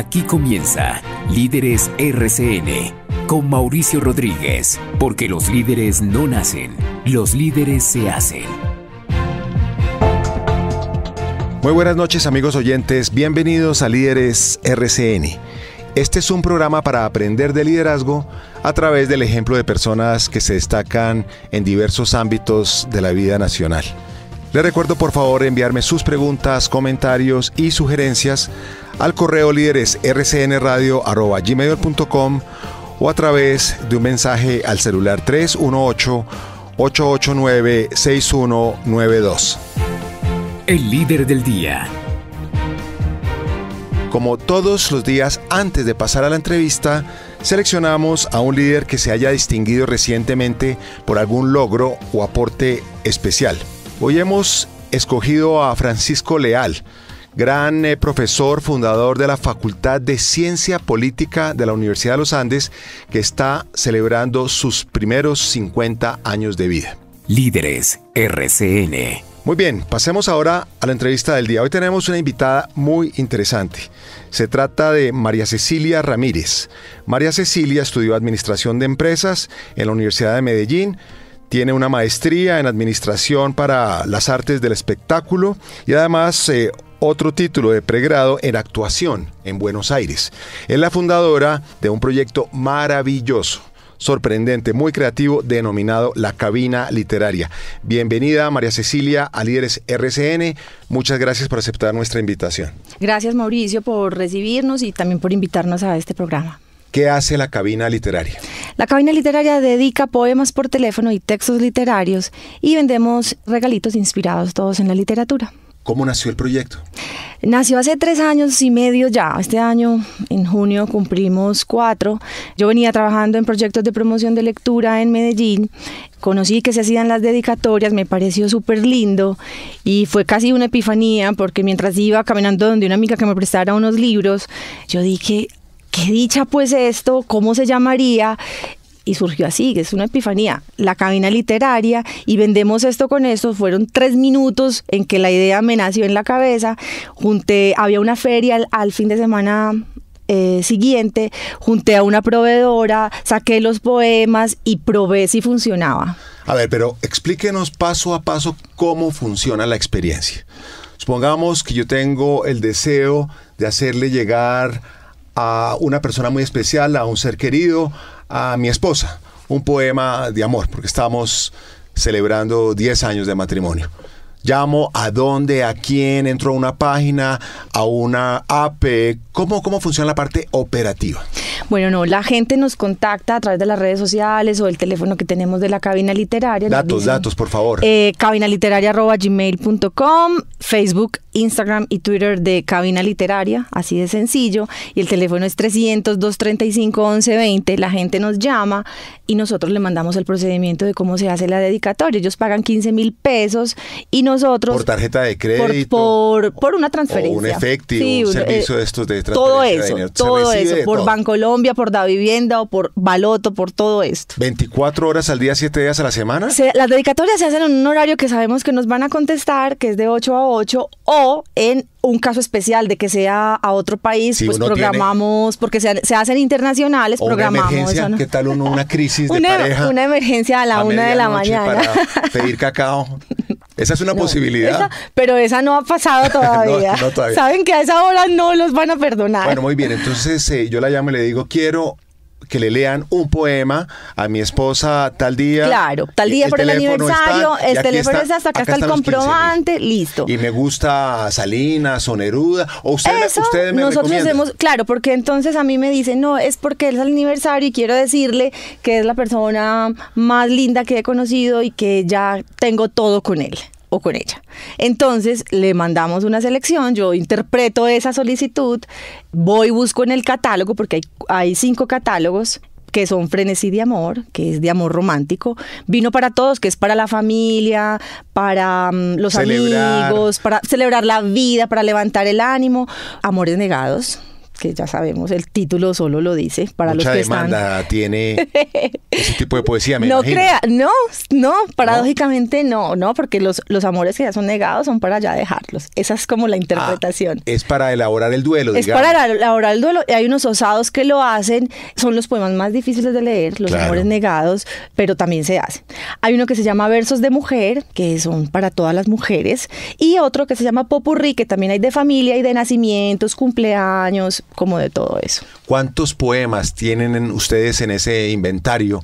Aquí comienza Líderes RCN con Mauricio Rodríguez, porque los líderes no nacen, los líderes se hacen. Muy buenas noches amigos oyentes, bienvenidos a Líderes RCN. Este es un programa para aprender de liderazgo a través del ejemplo de personas que se destacan en diversos ámbitos de la vida nacional. Le recuerdo por favor enviarme sus preguntas, comentarios y sugerencias al correo líderes o a través de un mensaje al celular 318-889-6192. El líder del día. Como todos los días antes de pasar a la entrevista, seleccionamos a un líder que se haya distinguido recientemente por algún logro o aporte especial. Hoy hemos escogido a Francisco Leal, gran eh, profesor fundador de la Facultad de Ciencia Política de la Universidad de los Andes, que está celebrando sus primeros 50 años de vida. Líderes RCN. Muy bien, pasemos ahora a la entrevista del día. Hoy tenemos una invitada muy interesante. Se trata de María Cecilia Ramírez. María Cecilia estudió Administración de Empresas en la Universidad de Medellín, tiene una maestría en administración para las artes del espectáculo y además eh, otro título de pregrado en actuación en Buenos Aires. Es la fundadora de un proyecto maravilloso sorprendente, muy creativo, denominado La Cabina Literaria. Bienvenida, María Cecilia, a Líderes RCN. Muchas gracias por aceptar nuestra invitación. Gracias, Mauricio, por recibirnos y también por invitarnos a este programa. ¿Qué hace la cabina literaria? La cabina literaria dedica poemas por teléfono y textos literarios y vendemos regalitos inspirados todos en la literatura. ¿Cómo nació el proyecto? Nació hace tres años y medio ya. Este año, en junio, cumplimos cuatro. Yo venía trabajando en proyectos de promoción de lectura en Medellín. Conocí que se hacían las dedicatorias, me pareció súper lindo y fue casi una epifanía porque mientras iba caminando donde una amiga que me prestara unos libros, yo dije, qué dicha pues esto, cómo se llamaría. Y surgió así, que es una epifanía, la cabina literaria y vendemos esto con esto. Fueron tres minutos en que la idea me nació en la cabeza. Junté, había una feria al, fin de semana eh, siguiente, junté a una proveedora, saqué los poemas y probé si funcionaba. A ver, pero explíquenos paso a paso cómo funciona la experiencia. Supongamos que yo tengo el deseo de hacerle llegar a una persona muy especial, a un ser querido, a mi esposa. Un poema de amor, porque estamos celebrando 10 años de matrimonio llamo, a dónde, a quién, entro a una página, a una app, ¿cómo, cómo funciona la parte operativa? Bueno, no, la gente nos contacta a través de las redes sociales o el teléfono que tenemos de la cabina literaria. Datos, datos, por favor. Eh, cabinaliteraria.gmail.com, Facebook, Instagram y Twitter de Cabina Literaria, así de sencillo. Y el teléfono es 300-235-1120. La gente nos llama y nosotros le mandamos el procedimiento de cómo se hace la dedicatoria. Ellos pagan 15 mil pesos y nos nosotros... Por tarjeta de crédito. Por, por, una transferencia. un efectivo, un eh, servicio de estos de transferencia Todo eso, todo eso. Por Bancolombia, por Davivienda o por Baloto, por todo esto. ¿24 horas al día, 7 días a la semana? las dedicatorias se hacen en un horario que sabemos que nos van a contestar, que es de 8 a 8, o en un caso especial de que sea a otro país, pues programamos, porque se, hacen internacionales, o programamos. Una emergencia, ¿Qué tal una crisis de una, pareja? Una emergencia a la 1 una de la mañana. Para pedir cacao. Esa es una posibilidad. pero esa no ha pasado todavía. Saben que a esa hora no los van a perdonar. Bueno, muy bien. Entonces eh, yo la llamo y le digo, quiero que le lean un poema a mi esposa tal día. Claro, tal día por el aniversario, el teléfono es hasta acá, el comprobante, listo. Y me gusta Salinas o Neruda, o ustedes me Nosotros claro, porque entonces a mí me dicen, no, es porque es el aniversario y quiero decirle que es la persona más linda que he conocido y que ya tengo todo con él o con ella. Entonces le mandamos una selección, yo interpreto esa solicitud, voy, busco en el catálogo, porque hay, cinco catálogos, que son Frenesí de Amor, que es de amor romántico, Vino para Todos, que es para la familia, para mm, los amigos, para celebrar la vida, para levantar el ánimo, Amores Negados, que ya sabemos, el título solo lo dice. Para Mucha los que demanda tiene ese tipo de poesía, me No crea, no, no, paradójicamente no, no, porque los, los amores que ya son negados son para ya dejarlos. Esa es como la ah, interpretación. es para elaborar el duelo, Es para elaborar el duelo. Hay unos osados que lo hacen, son los poemas más difíciles de leer, los amores negados, pero también se hace Hay uno que se llama Versos de Mujer, que son para todas las mujeres, y otro que se llama Popurrí, que también hay de familia y de nacimientos, cumpleaños, como de todo eso. ¿Cuántos poemas tienen ustedes en ese inventario?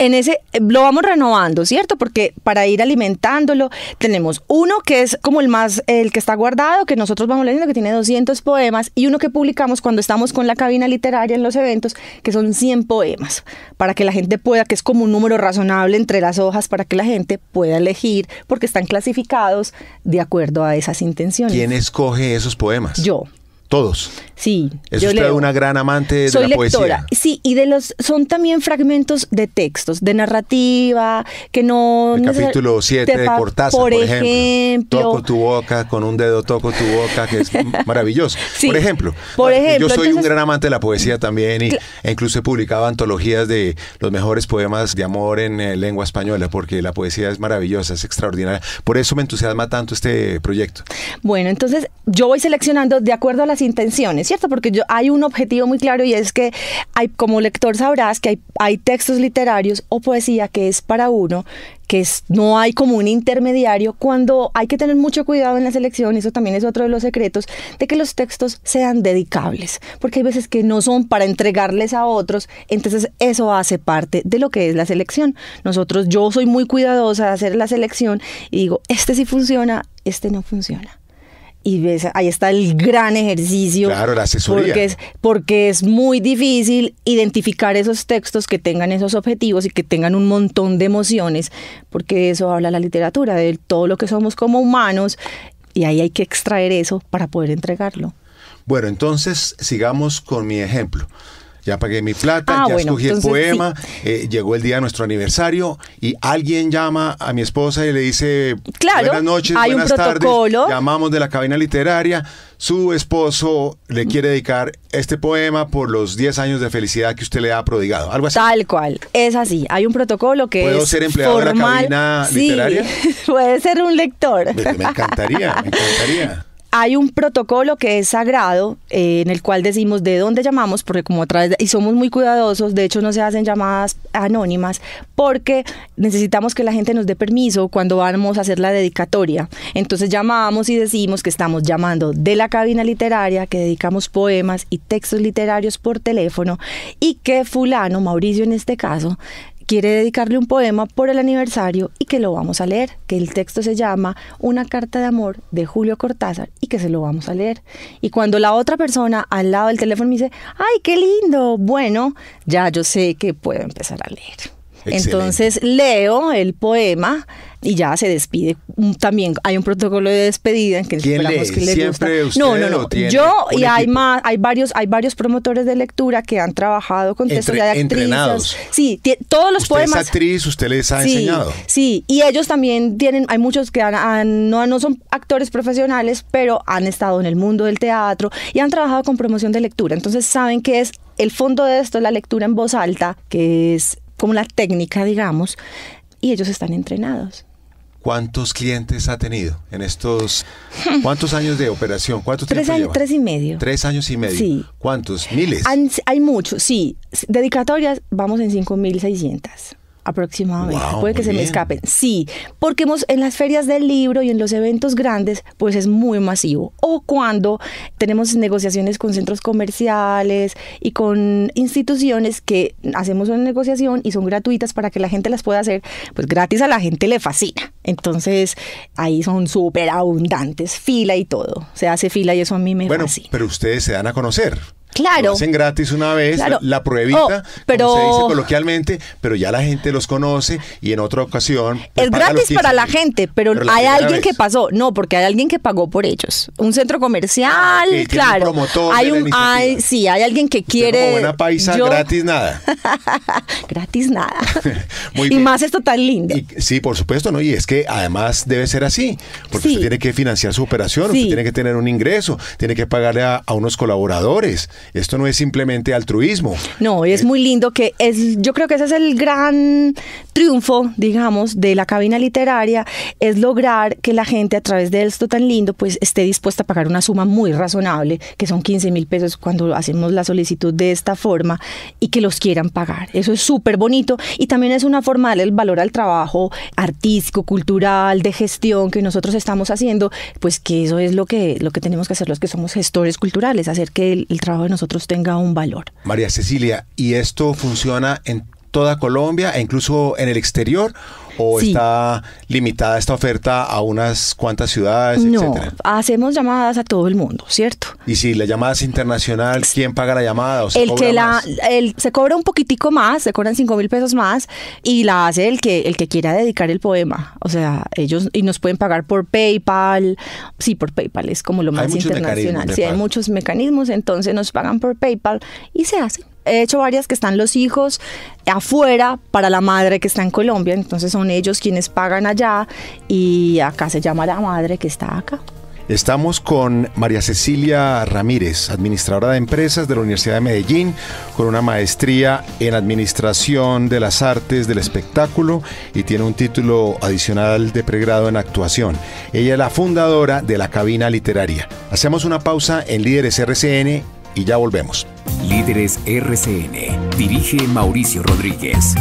en ese lo vamos renovando, ¿cierto? Porque para ir alimentándolo tenemos uno que es como el más el que está guardado, que nosotros vamos leyendo que tiene 200 poemas y uno que publicamos cuando estamos con la cabina literaria en los eventos que son 100 poemas, para que la gente pueda que es como un número razonable entre las hojas para que la gente pueda elegir porque están clasificados de acuerdo a esas intenciones. ¿Quién escoge esos poemas? Yo. Todos. Sí. Es usted una gran amante de la lectora. poesía. Sí, y de los son también fragmentos de textos, de narrativa, que no. El capítulo 7 de Cortázar, por, ejemplo. Toco tu boca, con un dedo toco tu boca, que es maravilloso. por ejemplo. Yo soy un gran amante de la poesía también, y, e incluso he publicado antologías de los mejores poemas de amor en eh, lengua española, porque la poesía es maravillosa, es extraordinaria. Por eso me entusiasma tanto este proyecto. Bueno, entonces yo voy seleccionando de acuerdo a las intenciones, ¿cierto? Porque yo, hay un objetivo muy claro y es que hay, como lector sabrás que hay, hay textos literarios o poesía que es para uno, que es, no hay como un intermediario, cuando hay que tener mucho cuidado en la selección, eso también es otro de los secretos, de que los textos sean dedicables, porque hay veces que no son para entregarles a otros, entonces eso hace parte de lo que es la selección. Nosotros, yo soy muy cuidadosa de hacer la selección y digo, este sí funciona, este no funciona y ahí está el gran ejercicio. Porque es, porque es muy difícil identificar esos textos que tengan esos objetivos y que tengan un montón de emociones, porque eso habla la literatura, de todo lo que somos como humanos, y ahí hay que extraer eso para poder entregarlo. Bueno, entonces sigamos con mi ejemplo ya pagué mi plata, ah, ya escogí el poema, eh, llegó el día de nuestro aniversario y alguien llama a mi esposa y le dice, claro, buenas noches, buenas tardes, llamamos de la cabina literaria, su esposo le quiere dedicar este poema por los 10 años de felicidad que usted le ha prodigado, algo así. Tal cual, es así, hay un protocolo que ¿Puedo ser empleado de la cabina literaria? puede ser un lector. me encantaría, me encantaría hay un protocolo que es sagrado eh, en el cual decimos de dónde llamamos, porque como a y somos muy cuidadosos, de hecho no se hacen llamadas anónimas, porque necesitamos que la gente nos dé permiso cuando vamos a hacer la dedicatoria. Entonces llamamos y decimos que estamos llamando de la cabina literaria, que dedicamos poemas y textos literarios por teléfono y que fulano, Mauricio en este caso, quiere dedicarle un poema por el aniversario y que lo vamos a leer, que el texto se llama Una carta de amor de Julio Cortázar y que se lo vamos a leer. Y cuando la otra persona al lado del teléfono me dice, ay, qué lindo, bueno, ya yo sé que puedo empezar a leer. Entonces leo el poema y ya se despide. También hay un protocolo de despedida en que que le Siempre gusta. no, no, no. Yo y hay más, hay varios, hay varios promotores de lectura que han trabajado con textos de Entrenados. Sí, todos los poemas. Es actriz, usted les ha enseñado. Sí, y ellos también tienen, hay muchos que no, no son actores profesionales, pero han estado en el mundo del teatro y han trabajado con promoción de lectura. Entonces saben que es el fondo de esto es la lectura en voz alta, que es como la técnica, digamos, y ellos están entrenados. ¿Cuántos clientes ha tenido en estos? ¿Cuántos años de operación? ¿Cuántos tres, años, tres y medio. Tres años y medio. Sí. ¿Cuántos? ¿Miles? hay muchos, sí. Dedicatorias, vamos en 5.600 aproximadamente. Puede que se me escapen. Sí, porque hemos, en las ferias del libro y en los eventos grandes, pues es muy masivo. O cuando tenemos negociaciones con centros comerciales y con instituciones que hacemos una negociación y son gratuitas para que la gente las pueda hacer, pues gratis a la gente le fascina. Entonces ahí son súper abundantes, fila y todo. Se hace fila y eso a mí me bueno, sí Pero ustedes se dan a conocer. Claro. Lo hacen gratis una vez, la, pruebita, oh, pero... se dice coloquialmente, pero ya la gente los conoce y en otra ocasión. Pues, es gratis para la gente, pero, hay alguien que pasó. No, porque hay alguien que pagó por ellos. Un centro comercial, claro. hay un, hay, sí, hay alguien que quiere. Como buena paisa, gratis nada. gratis nada. Y más esto tan lindo. sí, por supuesto, ¿no? Y es que además debe ser así, porque usted tiene que financiar su operación, usted tiene que tener un ingreso, tiene que pagarle a unos colaboradores. Esto no es simplemente altruismo. No, es eh, muy lindo que es, yo creo que ese es el gran triunfo, digamos, de la cabina literaria, es lograr que la gente a través de esto tan lindo, pues esté dispuesta a pagar una suma muy razonable, que son 15 mil pesos cuando hacemos la solicitud de esta forma, y que los quieran pagar. Eso es súper bonito y también es una forma de darle el valor al trabajo artístico, cultural, de gestión que nosotros estamos haciendo, pues que eso es lo que, lo que tenemos que hacer los que somos gestores culturales, hacer que el, el trabajo nosotros tenga un valor. María Cecilia, ¿y esto funciona en toda Colombia e incluso en el exterior? ¿O está limitada esta oferta a unas cuantas ciudades? No, hacemos llamadas a todo el mundo, ¿cierto? Y si la llamada es internacional, ¿quién paga la llamada? se el cobra que la, se cobra un poquitico más, se cobran 5 mil pesos más y la hace el que, el que quiera dedicar el poema. O sea, ellos y nos pueden pagar por PayPal. Sí, por PayPal es como lo más internacional. Sí, hay muchos mecanismos, entonces nos pagan por PayPal y se hace he hecho varias que están los hijos afuera para la madre que está en Colombia, entonces son ellos quienes pagan allá y acá se llama la madre que está acá. Estamos con María Cecilia Ramírez, administradora de empresas de la Universidad de Medellín, con una maestría en administración de las artes del espectáculo y tiene un título adicional de pregrado en actuación. Ella es la fundadora de la cabina literaria. Hacemos una pausa en Líderes RCN y ya volvemos. Líderes RCN. Dirige Mauricio Rodríguez.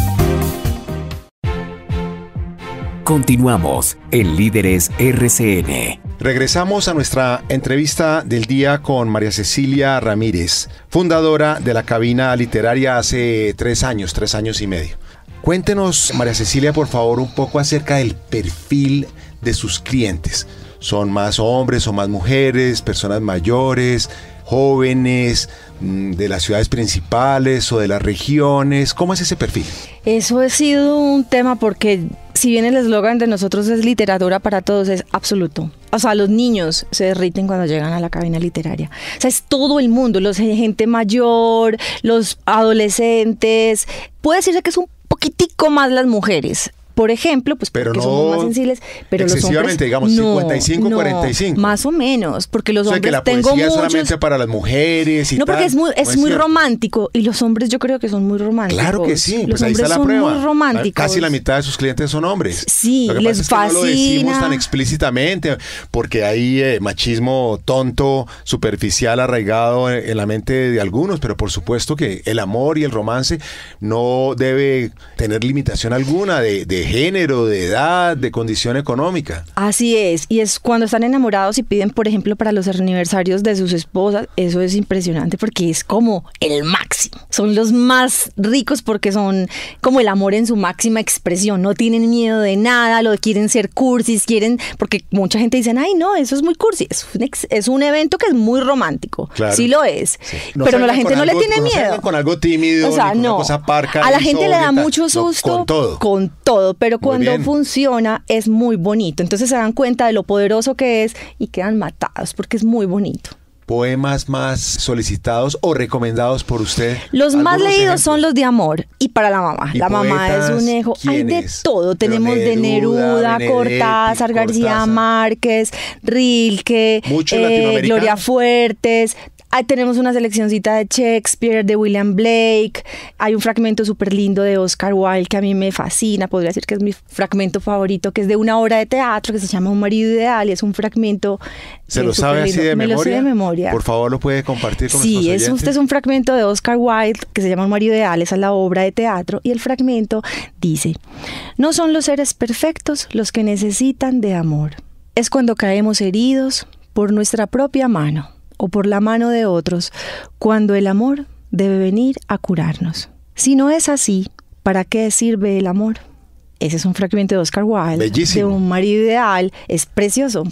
Continuamos en Líderes RCN. Regresamos a nuestra entrevista del día con María Cecilia Ramírez, fundadora de la cabina literaria hace tres años, tres años y medio. Cuéntenos, María Cecilia, por favor, un poco acerca del perfil de sus clientes. ¿Son más hombres o más mujeres, personas mayores, jóvenes, mm, de las ciudades principales o de las regiones? ¿Cómo es ese perfil? Eso ha sido un tema porque si bien el eslogan de nosotros es literatura para todos, es absoluto. O sea, los niños se derriten cuando llegan a la cabina literaria. O sea, es todo el mundo, los gente mayor, los adolescentes. Puede decirse que es un poquitico más las mujeres, por ejemplo, pues pero más sensibles, pero los hombres, digamos, 55, 45. Más o menos, porque los o sea, que la tengo es solamente para las mujeres y No, porque es muy, romántico y los hombres yo creo que son muy románticos. Claro que sí, pues ahí está la prueba. Muy románticos. Casi la mitad de sus clientes son hombres. Sí, les pasa fascina. tan explícitamente porque hay eh, machismo tonto, superficial, arraigado en, la mente de algunos, pero por supuesto que el amor y el romance no debe tener limitación alguna de, de género, de edad, de condición económica. Así es, y es cuando están enamorados y piden, por ejemplo, para los aniversarios de sus esposas, eso es impresionante porque es como el máximo. Son los más ricos porque son como el amor en su máxima expresión, no tienen miedo de nada, lo quieren ser cursis, quieren, porque mucha gente dice, ay no, eso es muy cursi, es un, evento que es muy romántico, sí lo es, pero la gente no le tiene miedo. Con algo tímido, o sea, no. Una cosa parca, a la gente le da mucho susto. con todo. Con todo, pero cuando funciona es muy bonito. Entonces se dan cuenta de lo poderoso que es y quedan matados porque es muy bonito poemas más solicitados o recomendados por usted? Los más leídos son los de amor y para la mamá. La mamá es un hijo. Hay de todo. Tenemos de Neruda, Cortázar, García Márquez, Rilke, eh, Gloria Fuertes, Ahí tenemos una seleccioncita de Shakespeare, de William Blake. Hay un fragmento súper lindo de Oscar Wilde que a mí me fascina. Podría decir que es mi fragmento favorito, que es de una obra de teatro que se llama Un marido ideal y es un fragmento. ¿Se lo eh, sabe así de memoria? Por favor, lo puede compartir con sí, Sí, este es un fragmento de Oscar Wilde que se llama Un marido ideal. Esa es la obra de teatro. Y el fragmento dice: No son los seres perfectos los que necesitan de amor. Es cuando caemos heridos por nuestra propia mano o por la mano de otros, cuando el amor debe venir a curarnos. Si no es así, ¿para qué sirve el amor? Ese es un fragmento de Oscar Wilde, de un marido ideal, es precioso,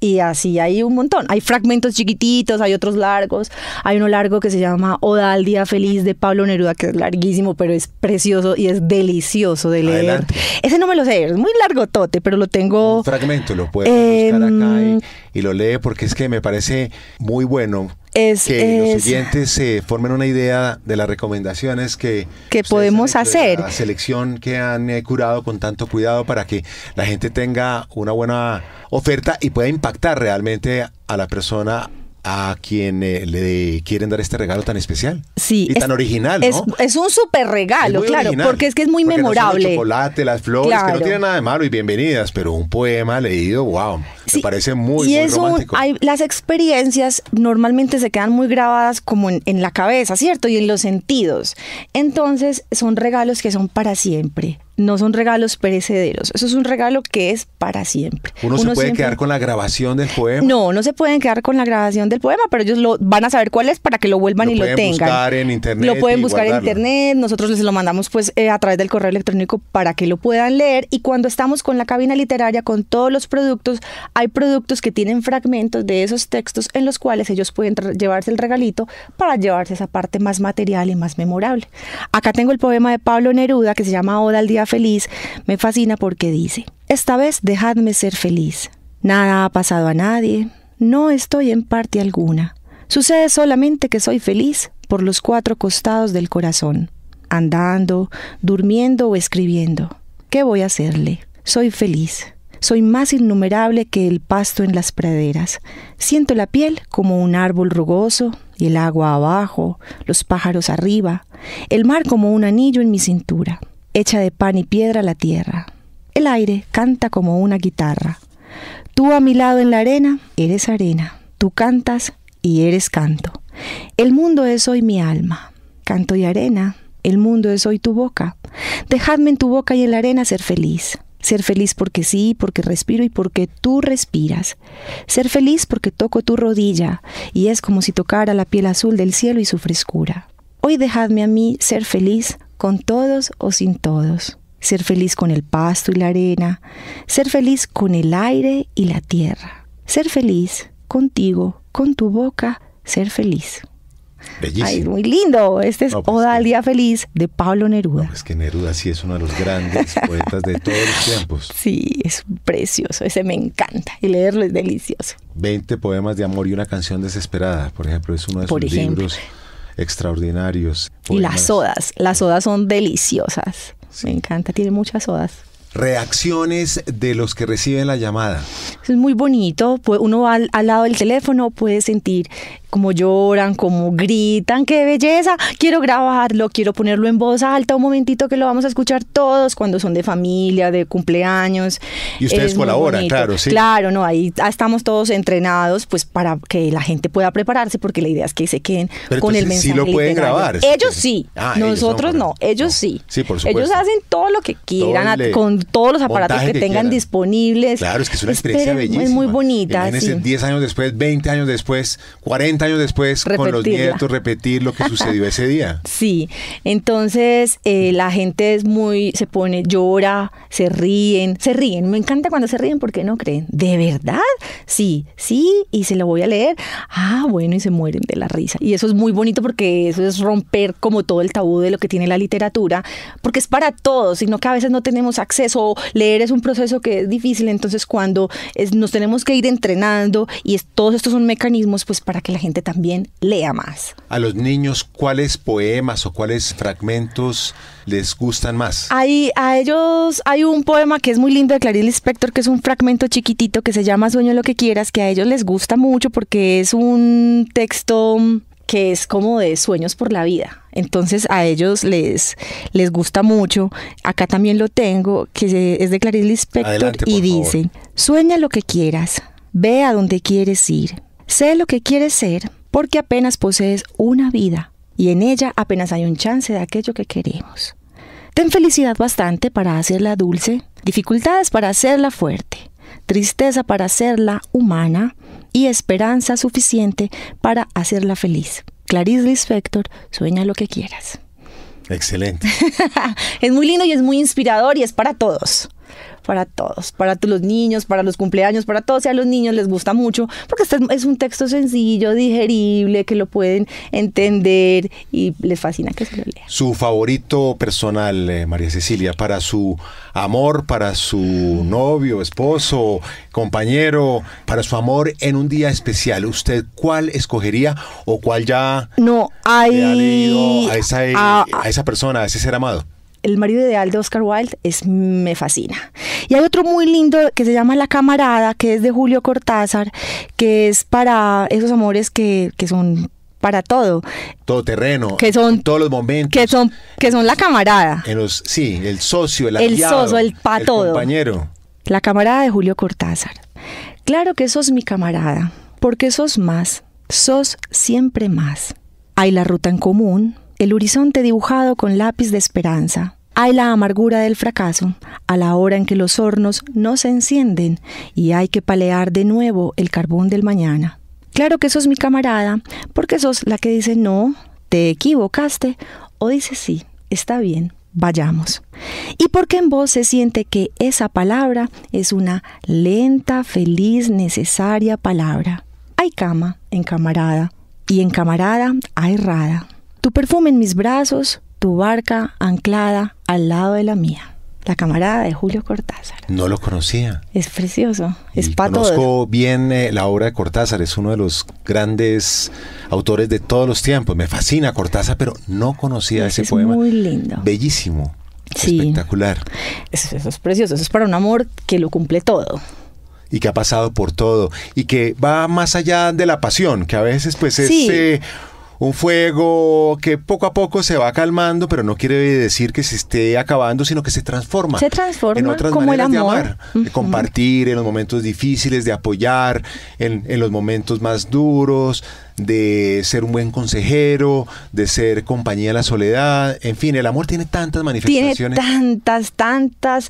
y así hay un montón. Hay fragmentos chiquititos, hay otros largos. Hay uno largo que se llama Oda al Día Feliz de Pablo Neruda, que es larguísimo, pero es precioso y es delicioso de leer. Ese no me lo sé, es muy largo largotote, pero lo tengo. Un fragmento lo puedes buscar acá y, em, y, lo lee porque es que me parece muy bueno es que los oyentes se formen una idea de las recomendaciones que, que podemos hacer. La selección que han eh, curado con tanto cuidado para que la gente tenga una buena oferta y pueda impactar realmente a la persona a quien eh, le quieren dar este regalo tan especial sí, y tan original. ¿no? Es, un súper regalo, claro, porque es que es muy memorable. el chocolate, las flores, que no tienen nada de malo y bienvenidas, pero un poema leído, wow, me parece muy, muy romántico. hay, las experiencias normalmente se quedan muy grabadas como en la cabeza, ¿cierto? Y en los sentidos. Entonces son regalos que son para siempre no son regalos perecederos. Eso es un regalo que es para siempre. ¿Uno, se puede quedar con la grabación del poema? No, no se pueden quedar con la grabación del poema, pero ellos lo van a saber cuál es para que lo vuelvan y lo tengan. Lo pueden buscar en internet. Nosotros les lo mandamos pues eh, a través del correo electrónico para que lo puedan leer. Y cuando estamos con la cabina literaria, con todos los productos, hay productos que tienen fragmentos de esos textos en los cuales ellos pueden llevarse el regalito para llevarse esa parte más material y más memorable. Acá tengo el poema de Pablo Neruda que se llama Oda al día feliz me fascina porque dice, esta vez dejadme ser feliz. Nada ha pasado a nadie, no estoy en parte alguna. Sucede solamente que soy feliz por los cuatro costados del corazón, andando, durmiendo o escribiendo. ¿Qué voy a hacerle? Soy feliz. Soy más innumerable que el pasto en las praderas. Siento la piel como un árbol rugoso, y el agua abajo, los pájaros arriba, el mar como un anillo en mi cintura hecha de pan y piedra la tierra. El aire canta como una guitarra. Tú a mi lado en la arena, eres arena. Tú cantas y eres canto. El mundo es hoy mi alma. Canto y arena, el mundo es hoy tu boca. Dejadme en tu boca y en la arena ser feliz. Ser feliz porque sí, porque respiro y porque tú respiras. Ser feliz porque toco tu rodilla y es como si tocara la piel azul del cielo y su frescura. Hoy dejadme a mí ser feliz con todos o sin todos, ser feliz con el pasto y la arena, ser feliz con el aire y la tierra, ser feliz contigo, con tu boca, ser feliz. Bellísimo. Ay, muy lindo. Este es pues Oda al Día Feliz de Pablo Neruda. es pues que Neruda sí es uno de los grandes poetas de todos los tiempos. Sí, es precioso. Ese me encanta. Y leerlo es delicioso. 20 poemas de amor y una canción desesperada, por ejemplo, es uno de sus libros extraordinarios. Y las sodas, las sodas son deliciosas. Me encanta, tiene muchas sodas. Reacciones de los que reciben la llamada. Es muy bonito, uno va al lado del teléfono puede sentir como lloran, como gritan, qué belleza, quiero grabarlo, quiero ponerlo en voz alta, un momentito que lo vamos a escuchar todos cuando son de familia, de cumpleaños. Y ustedes colaboran, claro, sí. Claro, no, ahí ah, estamos todos entrenados pues para que la gente pueda prepararse porque la idea es que se queden con el mensaje. Sí lo pueden grabar. Ellos sí, ah, nosotros no, ellos sí. Sí, por supuesto. Ellos hacen todo lo que quieran con todos los aparatos que, tengan disponibles. Claro, es que es una experiencia belleza, bellísima. Es muy bonita. 10 años después, 20 años después, 40 años después con los nietos, repetir lo que sucedió ese día. Sí, entonces eh, la gente es muy, se pone, llora, se ríen, se ríen. Me encanta cuando se ríen porque no creen. ¿De verdad? Sí, sí, y se lo voy a leer. Ah, bueno, y se mueren de la risa. Y eso es muy bonito porque eso es romper como todo el tabú de lo que tiene la literatura, porque es para todos, sino que a veces no tenemos acceso. Leer es un proceso que es difícil, entonces cuando nos tenemos que ir entrenando y todos estos son mecanismos pues para que la gente también lea más. A los niños, ¿cuáles poemas o cuáles fragmentos les gustan más? Hay, a ellos hay un poema que es muy lindo de Clarice Lispector, que es un fragmento chiquitito que se llama Sueño lo que quieras, que a ellos les gusta mucho porque es un texto que es como de sueños por la vida. Entonces a ellos les, les gusta mucho. Acá también lo tengo, que es de Clarice Lispector y dice, sueña lo que quieras, ve a donde quieres ir, Sé lo que quieres ser porque apenas posees una vida y en ella apenas hay un chance de aquello que queremos. Ten felicidad bastante para hacerla dulce, dificultades para hacerla fuerte, tristeza para hacerla humana y esperanza suficiente para hacerla feliz. Clarice Lispector, sueña lo que quieras. Excelente. es muy lindo y es muy inspirador y es para todos para todos, para los niños, para los cumpleaños, para todos. Y a los niños les gusta mucho porque este es un texto sencillo, digerible, que lo pueden entender y les fascina que se lo lean. Su favorito personal, eh, María Cecilia, para su amor, para su novio, esposo, compañero, para su amor en un día especial, ¿usted cuál escogería o cuál ya no hay a a esa persona, a ese ser amado? El marido ideal de Oscar Wilde es Me fascina. Y hay otro muy lindo que se llama La camarada, que es de Julio Cortázar, que es para esos amores que, son para todo. Todo terreno. Que son todos los momentos. Que son que son la camarada. sí, el socio, el el socio, el pa compañero. La camarada de Julio Cortázar. Claro que sos mi camarada, porque sos más, sos siempre más. Hay la ruta en común, el horizonte dibujado con lápiz de esperanza. Hay la amargura del fracaso, a la hora en que los hornos no se encienden y hay que palear de nuevo el carbón del mañana. Claro que sos mi camarada, porque sos la que dice no, te equivocaste, o dice sí, está bien, vayamos. Y porque en vos se siente que esa palabra es una lenta, feliz, necesaria palabra. Hay cama en camarada, y en camarada hay rada. Tu perfume en mis brazos, tu barca anclada al lado de la mía. La camarada de Julio Cortázar. No lo conocía. Es precioso, es pato. Conozco bien eh, la obra de Cortázar, es uno de los grandes autores de todos los tiempos. Me fascina Cortázar, pero no conocía ese, poema. Es muy lindo. Bellísimo. Espectacular. Eso, es precioso, eso es para un amor que lo cumple todo y que ha pasado por todo y que va más allá de la pasión, que a veces pues es eh, un fuego que poco a poco se va calmando, pero no quiere decir que se esté acabando, sino que se transforma. Se transforma en otras como el amor. de amar, compartir en los momentos difíciles, de apoyar en, en los momentos más duros, de ser un buen consejero, de ser compañía de la soledad. En fin, el amor tiene tantas manifestaciones. Tiene tantas, tantas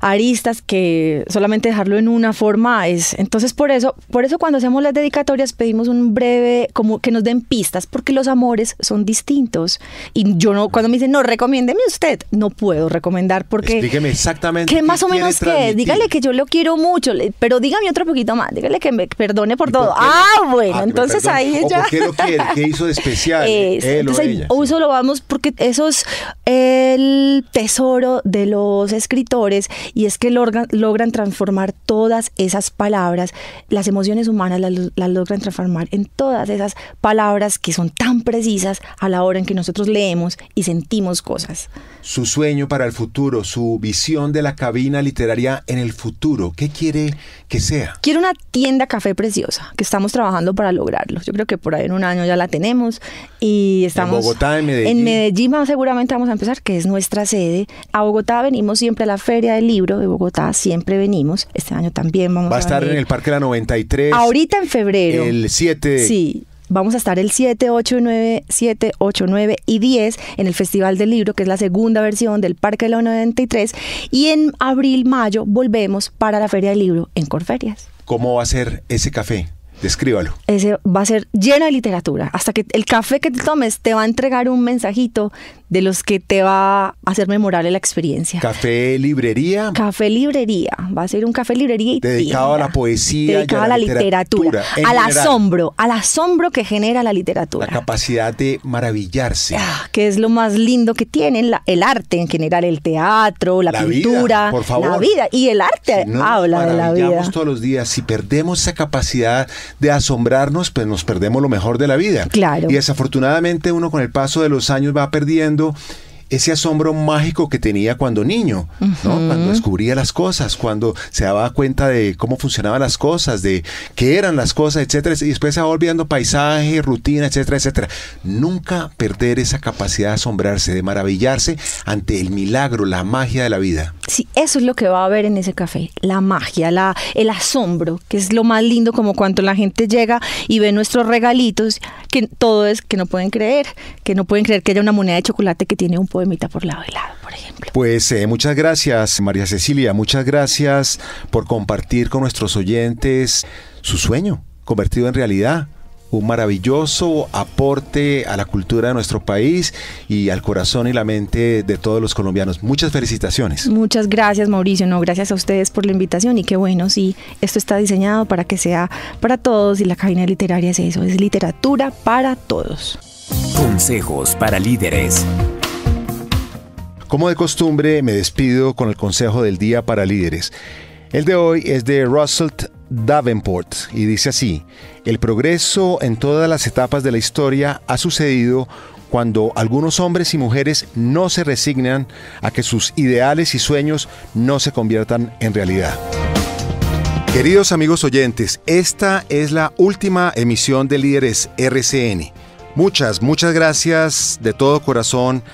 aristas que solamente dejarlo en una forma es. Entonces, por eso, por eso cuando hacemos las dedicatorias pedimos un breve, como que nos den pistas, porque los amores son distintos. Y yo no, cuando me dicen, no, recomiéndeme usted, no puedo recomendar porque. Explíqueme exactamente. qué más o menos que Dígale que yo lo quiero mucho, pero dígame otro poquito más. Dígale que me perdone por todo. ah, bueno, ah, entonces ahí ya. qué lo hizo de especial? Eh, él entonces, o ella, uso lo vamos porque eso es el tesoro de los escritores y es que logran, logran transformar todas esas palabras, las emociones humanas las, logran transformar en todas esas palabras que son tan precisas a la hora en que nosotros leemos y sentimos cosas. Su sueño para el futuro, su visión de la cabina literaria en el futuro, ¿qué quiere que sea? Quiero una tienda café preciosa, que estamos trabajando para lograrlo. Yo creo que por ahí en un año ya la tenemos y estamos... En Bogotá, en Medellín. En Medellín seguramente vamos a empezar, que es nuestra sede. A Bogotá venimos siempre a la Feria del Libro de Bogotá, siempre venimos. Este año también vamos Va a estar en el Parque La 93. Ahorita en febrero. El 7. Sí. Vamos a estar el 7, 8, 9, 7, 8, 9 y 10 en el Festival del Libro, que es la segunda versión del Parque de la 93. Y en abril, mayo volvemos para la Feria del Libro en Corferias. ¿Cómo va a ser ese café? Descríbalo. Ese va a ser lleno de literatura. Hasta que el café que te tomes te va a entregar un mensajito de los que te va a hacer memorable la experiencia. Café librería. Café librería. Va a ser un café librería y dedicado a la poesía, dedicado a la, literatura, al asombro, al asombro que genera la literatura. La capacidad de maravillarse. Ah, que es lo más lindo que tienen el arte en general, el teatro, la, pintura, por favor. la vida y el arte habla de la vida. todos los días. Si perdemos esa capacidad de asombrarnos, pues nos perdemos lo mejor de la vida. Claro. Y desafortunadamente uno con el paso de los años va perdiendo mundo ese asombro mágico que tenía cuando niño, Cuando descubría las cosas, cuando se daba cuenta de cómo funcionaban las cosas, de qué eran las cosas, etcétera, y después se va olvidando paisaje, rutina, etcétera, etcétera. Nunca perder esa capacidad de asombrarse, de maravillarse ante el milagro, la magia de la vida. Sí, eso es lo que va a haber en ese café, la magia, la, el asombro, que es lo más lindo como cuando la gente llega y ve nuestros regalitos, que todo es que no pueden creer, que no pueden creer que haya una moneda de chocolate que tiene un poemita por lado de lado, por ejemplo. Pues eh, muchas gracias, María Cecilia, muchas gracias por compartir con nuestros oyentes su sueño convertido en realidad un maravilloso aporte a la cultura de nuestro país y al corazón y la mente de todos los colombianos. Muchas felicitaciones. Muchas gracias Mauricio, no, gracias a ustedes por la invitación y qué bueno, si esto está diseñado para que sea para todos y la cabina literaria es eso, es literatura para todos. Consejos para líderes. Como de costumbre, me despido con el consejo del día para líderes. El de hoy es de Russell Davenport y dice así, el progreso en todas las etapas de la historia ha sucedido cuando algunos hombres y mujeres no se resignan a que sus ideales y sueños no se conviertan en realidad. Queridos amigos oyentes, esta es la última emisión de Líderes RCN. Muchas, muchas gracias de todo corazón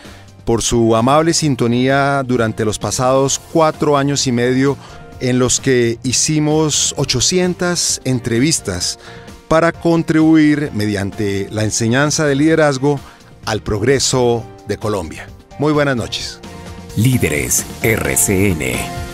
por su amable sintonía durante los pasados cuatro años y medio en los que hicimos 800 entrevistas para contribuir mediante la enseñanza de liderazgo al progreso de Colombia. Muy buenas noches. Líderes RCN.